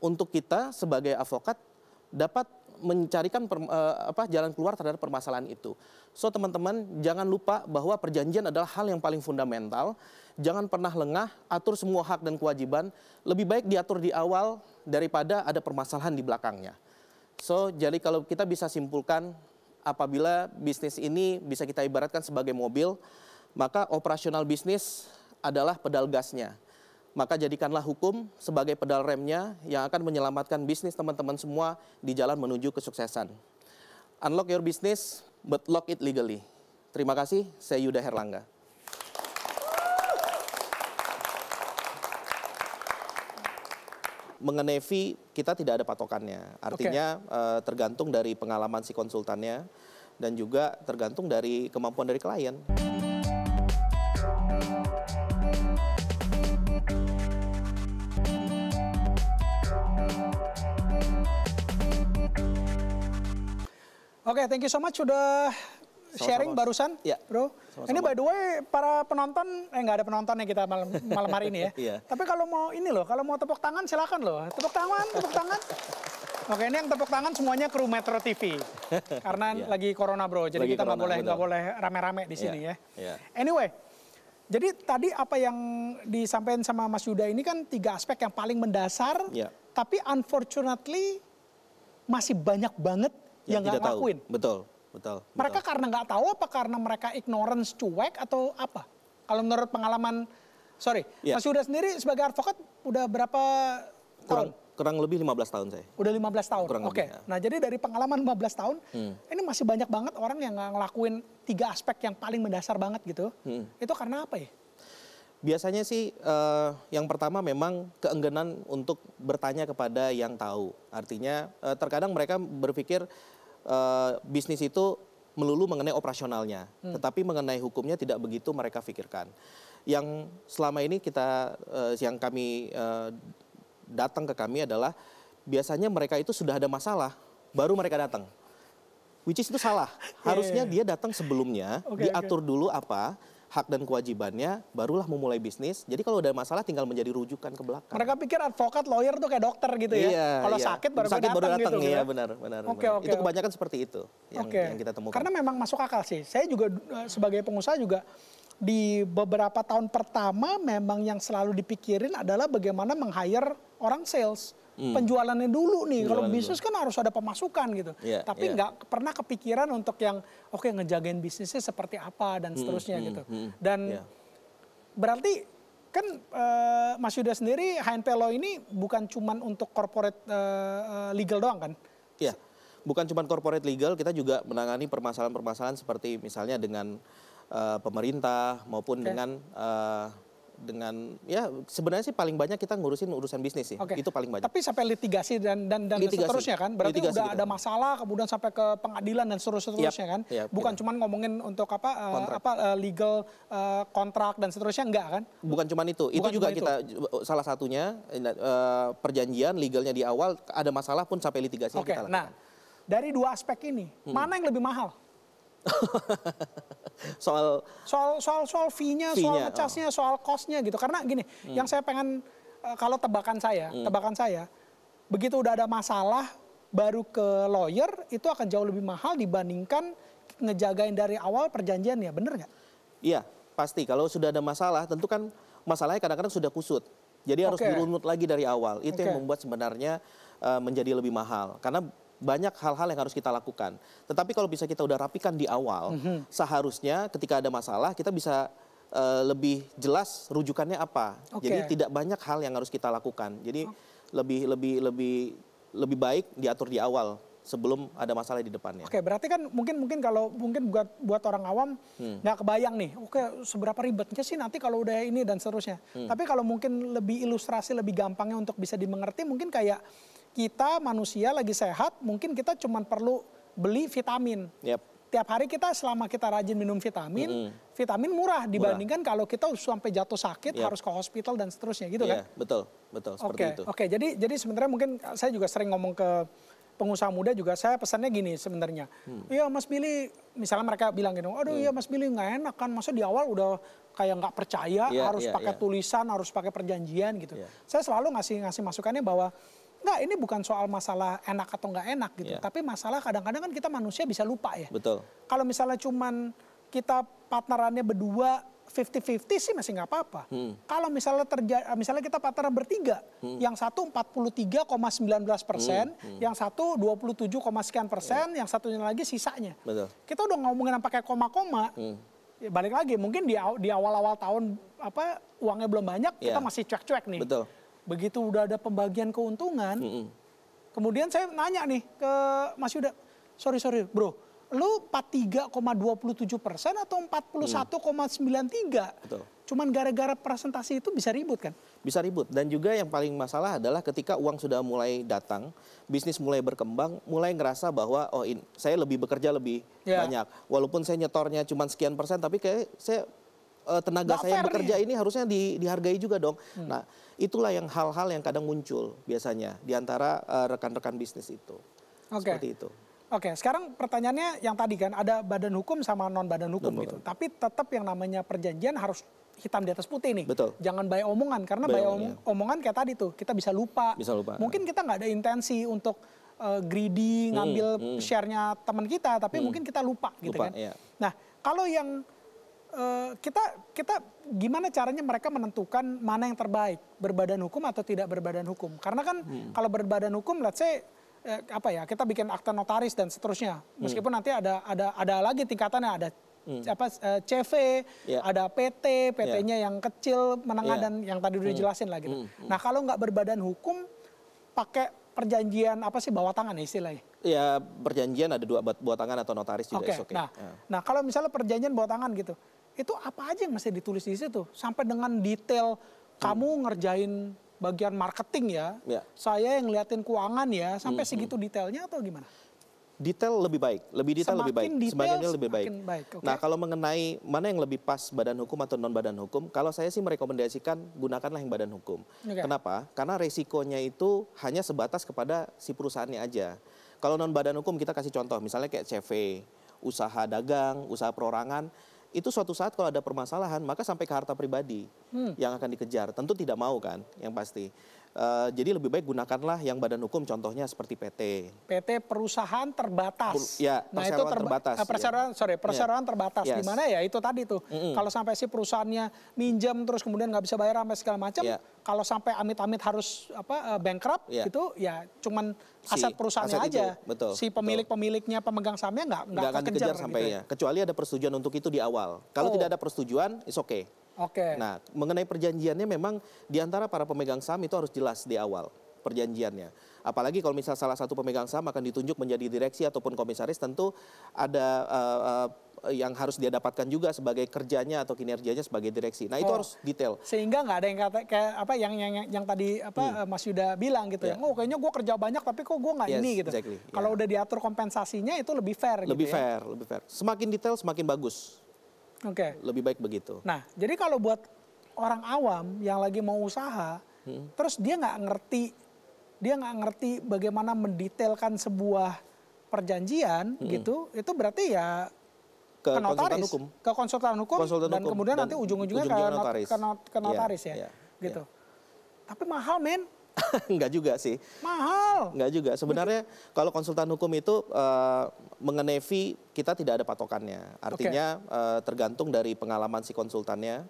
S3: untuk kita sebagai avokat dapat mencarikan per, eh, apa jalan keluar terhadap permasalahan itu. So teman-teman jangan lupa bahwa perjanjian adalah hal yang paling fundamental jangan pernah lengah, atur semua hak dan kewajiban. Lebih baik diatur di awal daripada ada permasalahan di belakangnya. So, jadi kalau kita bisa simpulkan apabila bisnis ini bisa kita ibaratkan sebagai mobil, maka operasional bisnis adalah pedal gasnya. Maka jadikanlah hukum sebagai pedal remnya yang akan menyelamatkan bisnis teman-teman semua di jalan menuju kesuksesan. Unlock your business, but lock it legally. Terima kasih, saya Yuda Herlangga. mengenai fee kita tidak ada patokannya. Artinya okay. uh, eh, tergantung dari pengalaman si konsultannya dan juga tergantung dari kemampuan dari klien.
S1: Oke, okay, thank you so much sudah sama-sama. sharing barusan, ya. bro. Sama-sama. Ini by the way para penonton, eh nggak ada penonton yang kita malam, malam hari ini ya. ya. Tapi kalau mau ini loh, kalau mau tepuk tangan silakan loh. Tepuk tangan, tepuk tangan. Oke, ini yang tepuk tangan semuanya kru Metro TV. Karena ya. lagi corona, Bro. Jadi lagi kita nggak boleh nggak boleh rame-rame di iya, sini ya. ya. ya. Anyway, jadi tadi apa yang disampaikan sama Mas Yuda ini kan tiga aspek yang paling mendasar, ya. tapi unfortunately masih
S3: banyak banget yang, yang nggak ngakuin. Betul. Betul. betul. Mereka
S1: karena nggak tahu apa karena mereka ignorance cuek atau apa? Kalau menurut pengalaman, sorry, yeah. Mas Yuda sendiri sebagai advokat udah berapa
S3: kurang, tahun? Kurang lebih 15 tahun saya.
S1: Udah 15 tahun? Oke, okay. ya. nah jadi dari pengalaman 15 tahun, hmm. ini masih banyak banget orang yang ngelakuin tiga aspek yang paling mendasar banget gitu. Hmm. Itu karena apa ya?
S3: Biasanya sih uh, yang pertama memang keengganan untuk bertanya kepada yang tahu. Artinya uh, terkadang mereka berpikir Eh, bisnis itu melulu mengenai operasionalnya, hmm. tetapi mengenai hukumnya tidak begitu mereka pikirkan. Yang selama ini kita uh, yang kami uh, datang ke kami adalah biasanya mereka itu sudah ada masalah baru mereka datang. Which is itu salah. Iya, Harusnya yeah, yeah. dia datang sebelumnya, okay, diatur okay. dulu apa, hak dan kewajibannya, barulah memulai bisnis. Jadi kalau ada masalah tinggal menjadi rujukan ke belakang.
S1: Mereka pikir advokat, lawyer tuh kayak dokter gitu ya. Iya, kalau iya. sakit baru sakit baru datang gitu. Iya, ya. benar,
S3: benar. Oke benar. Okay, itu kebanyakan okay. seperti itu yang, okay. yang kita temukan. Karena
S1: memang masuk akal sih. Saya juga eh, sebagai pengusaha juga di beberapa tahun pertama memang yang selalu dipikirin adalah bagaimana meng-hire orang sales hmm. penjualannya dulu nih. Kalau bisnis kan harus ada pemasukan gitu. Yeah, Tapi iya. nggak yeah. pernah kepikiran untuk yang oke okay, ngejagain bisnisnya seperti apa dan hmm, seterusnya hmm, gitu.
S3: Hmm, hmm. dan yeah.
S1: berarti kan uh, Mas Yuda sendiri HNP Law ini bukan cuma untuk corporate uh, legal doang kan?
S3: Iya. Yeah. Bukan cuma corporate legal, kita juga menangani permasalahan-permasalahan seperti misalnya dengan uh, pemerintah maupun okay. dengan uh, dengan ya sebenarnya sih paling banyak kita ngurusin urusan bisnis sih. Okay. Itu paling banyak.
S1: Tapi sampai litigasi dan dan dan litigasi. seterusnya kan. Berarti litigasi udah kita. ada masalah kemudian sampai ke pengadilan dan seterusnya yep. kan. Yep. Bukan yep. cuman ngomongin untuk apa eh, kontrak.
S3: apa eh, legal eh, kontrak dan seterusnya enggak kan? Bukan cuma itu. Bukan itu juga itu. kita salah satunya perjanjian legalnya di awal ada masalah pun sampai litigasi okay. kita lakukan. Nah,
S1: dari dua aspek ini, hmm. mana yang lebih mahal?
S3: soal
S1: soal soal soal fee-nya, fee soal ngecasnya, oh. soal cost-nya gitu. Karena gini, hmm. yang saya pengen eh, kalau tebakan saya, hmm. tebakan saya, begitu udah ada masalah baru ke lawyer itu akan jauh lebih mahal dibandingkan ngejagain dari awal perjanjian ya bener
S3: nggak? Iya, pasti. Kalau sudah ada masalah, tentu kan masalahnya kadang-kadang sudah kusut. Jadi harus okay. dirunut lagi dari awal. Itu okay. yang membuat sebenarnya uh, menjadi lebih mahal. Karena banyak hal-hal yang harus kita lakukan. Tetapi kalau bisa kita udah rapikan di awal, mm -hmm. seharusnya ketika ada masalah kita bisa uh, lebih jelas rujukannya apa. Okay. Jadi tidak banyak hal yang harus kita lakukan. Jadi oh. lebih lebih lebih lebih baik diatur di awal sebelum ada masalah di depannya. Oke,
S1: berarti kan mungkin mungkin kalau mungkin buat buat orang awam hmm. nggak hmm. kebayang nih, oke seberapa ribetnya sih nanti kalau udah ini dan seterusnya. Hmm. Tapi kalau mungkin lebih ilustrasi lebih gampangnya untuk bisa dimengerti mungkin kayak kita manusia lagi sehat, mungkin kita cuma perlu beli vitamin. Yep tiap hari kita selama kita rajin minum vitamin, mm -hmm. vitamin murah dibandingkan murah. kalau kita sampai jatuh sakit yep. harus ke hospital dan seterusnya gitu yeah,
S3: kan? Betul, betul. Seperti itu. Oke,
S1: okay. jadi jadi sebenarnya mungkin eh, saya juga sering ngomong ke pengusaha muda juga saya pesannya gini sebenarnya. Hmm. Iya hmm. Mas Billy, misalnya mereka bilang gini, aduh iya hmm. Mas Billy nggak enak kan, masa di awal udah kayak nggak percaya, yeah, harus yeah, pakai yeah. tulisan, harus pakai perjanjian gitu. Yeah. Saya selalu ngasih ngasih masukannya bahwa Enggak, ini bukan soal masalah enak atau nggak enak gitu. Yeah. Tapi masalah kadang-kadang kan kita manusia bisa lupa ya. Betul. Kalau misalnya cuman kita partnerannya berdua 50-50 sih masih nggak apa-apa. Hmm. Kalau misalnya terjadi, misalnya kita partner bertiga, hmm. yang satu 43,19 persen, hmm. hmm. yang satu 27, sekian persen, hmm. yang satunya lagi sisanya. Betul. Kita udah ngomongin pakai koma-koma, hmm ya balik lagi mungkin di di awal-awal tahun apa uangnya belum banyak yeah. kita iya. masih cuek-cuek nih. Betul. Begitu udah ada pembagian keuntungan, mm -hmm. kemudian saya nanya nih ke Mas Yuda, sorry sorry bro, lu 43,27 persen atau 41,93? Mm.
S3: Cuman gara-gara presentasi itu bisa ribut kan? Bisa ribut dan juga yang paling masalah adalah ketika uang sudah mulai datang, bisnis mulai berkembang, mulai ngerasa bahwa oh in, saya lebih bekerja lebih yeah. banyak. Walaupun saya nyetornya cuma sekian persen tapi kayak saya uh, tenaga Gak saya yang bekerja nih. ini harusnya di, dihargai juga dong. Hmm. Nah, itulah yang hal-hal yang kadang muncul biasanya di antara uh, rekan-rekan bisnis itu. Okay. Seperti itu.
S1: Oke, okay, sekarang pertanyaannya yang tadi kan ada badan hukum sama non badan hukum non gitu. Tapi tetap yang namanya perjanjian harus hitam di atas putih nih. Betul. Jangan bayi omongan karena bayi omong ya. omongan kayak tadi tuh kita bisa lupa. Bisa lupa. Mungkin kita nggak ada intensi untuk uh, greedy ngambil hmm, hmm. share-nya teman kita, tapi hmm. mungkin kita lupa gitu lupa, kan. Iya. Nah, kalau yang Eh, kita kita gimana caranya mereka menentukan mana yang terbaik berbadan hukum atau tidak berbadan hukum karena kan hmm. kalau berbadan hukum let's say eh, apa ya kita bikin akta notaris dan seterusnya hmm. meskipun hmm. nanti ada ada ada lagi tingkatannya ada hmm. apa eh, CV yeah. ada PT PT-nya yeah. yang kecil menengah yeah. dan yang tadi udah hmm. dijelasin gitu. hmm. gitu hmm. nah kalau nggak berbadan hukum pakai perjanjian apa sih bawa tangan ya istilahnya
S3: ya perjanjian ada dua buat tangan atau notaris juga oke. Okay. Nah, yeah.
S1: nah kalau misalnya perjanjian bawa tangan gitu, itu apa aja yang masih ditulis di situ sampai dengan detail hmm. kamu ngerjain bagian marketing ya, ya. saya yang ngeliatin keuangan ya sampai hmm. segitu hmm. detailnya atau gimana?
S3: Detail lebih baik, lebih detail semakin lebih baik, detail, sebagiannya lebih baik. baik okay. Nah kalau mengenai mana yang lebih pas badan hukum atau non badan hukum, kalau saya sih merekomendasikan gunakanlah yang badan hukum. Okay. Kenapa? Karena resikonya itu hanya sebatas kepada si perusahaannya aja. Kalau non badan hukum kita kasih contoh, misalnya kayak CV, usaha dagang, usaha perorangan itu suatu saat kalau ada permasalahan maka sampai ke harta pribadi hmm. yang akan dikejar. Tentu tidak mau kan, yang pasti. Eh, jadi lebih baik gunakanlah yang badan hukum contohnya seperti PT.
S1: PT perusahaan terbatas. Per, ya, nah itu terba terbatas. Uh, perseroan, ya. sorry, perseroan yeah. terbatas. Yes. Di ya itu tadi tuh. Mm -hmm. Kalau sampai si perusahaannya minjem terus kemudian nggak bisa bayar sampai segala macam, yeah. kalau sampai amit-amit harus apa eh, bankrupt yeah. gitu ya cuman si, aset perusahaannya aset aja. betul, si pemilik-pemiliknya pemegang sahamnya nggak nggak akan kejar, sampai gitu. ya.
S3: Kecuali ada persetujuan untuk itu di awal. Kalau oh. tidak ada persetujuan, is okay. Oke. Okay. Nah, mengenai perjanjiannya memang di antara para pemegang saham itu harus jelas di awal perjanjiannya. Apalagi kalau misal salah satu pemegang saham akan ditunjuk menjadi direksi ataupun komisaris tentu ada uh, uh, yang harus dia dapatkan juga sebagai kerjanya atau kinerjanya sebagai direksi. Nah, itu oh. harus detail.
S1: Sehingga nggak ada yang kata kayak apa yang yang yang, yang tadi apa hmm. Eh, Mas Yuda bilang gitu yeah. ya. Oh, kayaknya gue kerja banyak tapi kok gue nggak yes, ini gitu. Exactly. Yeah. Kalau ya. udah diatur kompensasinya itu lebih fair lebih gitu fair,
S3: ya. Lebih fair, lebih fair. Semakin detail semakin bagus Oke. Okay. Lebih baik begitu.
S1: Nah, jadi kalau buat orang awam yang lagi mau usaha, hmm. terus dia nggak ngerti, dia nggak ngerti bagaimana mendetailkan sebuah perjanjian hmm. gitu, itu berarti ya ke, notaris, konsultan hukum. ke konsultan hukum, konsultan dan hukum. kemudian dan nanti ujung-ujungnya ujung ke, notaris. Ke, iya, notaris yeah, ya, yeah,
S3: gitu. Yeah.
S1: Tapi mahal men.
S3: Enggak juga sih.
S1: Mahal.
S3: Enggak juga. Sebenarnya kalau konsultan hukum itu uh, mengenai fee kita tidak ada patokannya. Artinya okay. uh, eh, tergantung dari pengalaman si konsultannya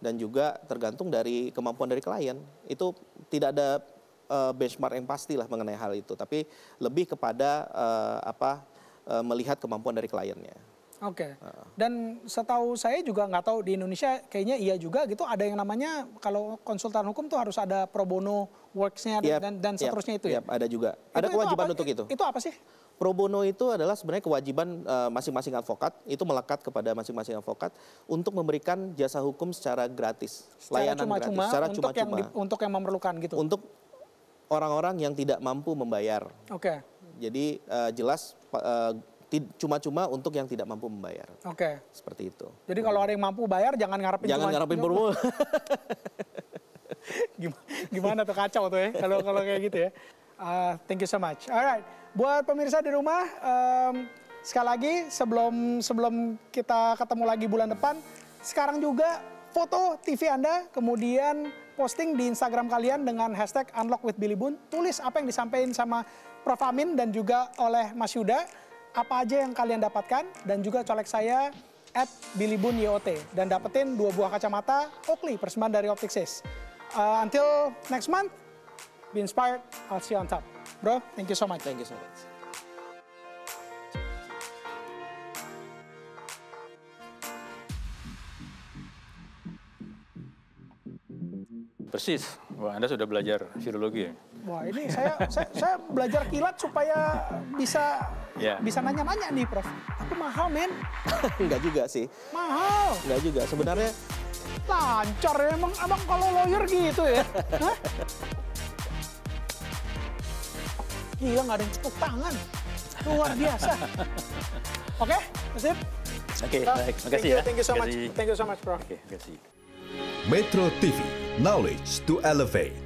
S3: dan juga tergantung dari kemampuan dari klien. Itu tidak ada uh, benchmark yang pastilah mengenai hal itu, tapi lebih kepada uh, apa uh, melihat kemampuan dari kliennya.
S1: Oke. Okay. Dan setahu saya juga nggak tahu di Indonesia kayaknya iya juga gitu ada yang namanya kalau konsultan hukum tuh harus ada pro bono worksnya yep, dan dan seterusnya yep, itu ya.
S3: Yep, ada juga. Ada kewajiban untuk itu. Itu apa sih? Pro bono itu adalah sebenarnya kewajiban eh, masing-masing uh, advokat, itu melekat kepada masing-masing advokat untuk memberikan jasa hukum secara gratis, secara layanan cuma -cuma, gratis, secara cuma-cuma. Untuk, Yang
S1: untuk yang memerlukan
S3: gitu. Untuk orang-orang yang tidak mampu membayar. Oke. Okay. Jadi uh, jelas uh, cuma-cuma untuk yang tidak mampu membayar. Oke. Okay. Seperti itu.
S1: Jadi kalau ada yang mampu bayar jangan ngarepin Jangan ngarepin promo. gimana, gimana tuh kacau tuh ya kalau kalau kayak gitu ya. Uh, thank you so much. Alright, buat pemirsa di rumah um, sekali lagi sebelum sebelum kita ketemu lagi bulan depan, sekarang juga foto TV Anda kemudian posting di Instagram kalian dengan hashtag unlock with Billy Bun. Tulis apa yang disampaikan sama Prof Amin dan juga oleh Mas Yuda apa aja yang kalian dapatkan dan juga colek saya at Billy YOT dan dapetin dua buah kacamata Oakley persembahan dari Optixis. Uh, until next month, be inspired, I'll see you on top. Bro, thank you so much. Thank you so much.
S2: Persis. Wah, Anda sudah belajar virologi ya?
S1: Wah, ini saya, saya, saya belajar kilat supaya bisa yeah. bisa nanya-nanya nih, Prof. Tapi mahal, men.
S2: Enggak juga sih.
S1: Mahal.
S3: Enggak juga. Sebenarnya
S1: lancar ya. Emang, emang kalau lawyer gitu ya? Gila, nggak ada yang cukup tangan. Luar biasa. Oke, okay, that's it. Oke, okay, nah, baik. Makasih ya. Thank you so much. Thank you so much, Prof. Oke, okay, makasih.
S2: Metro TV, knowledge to elevate.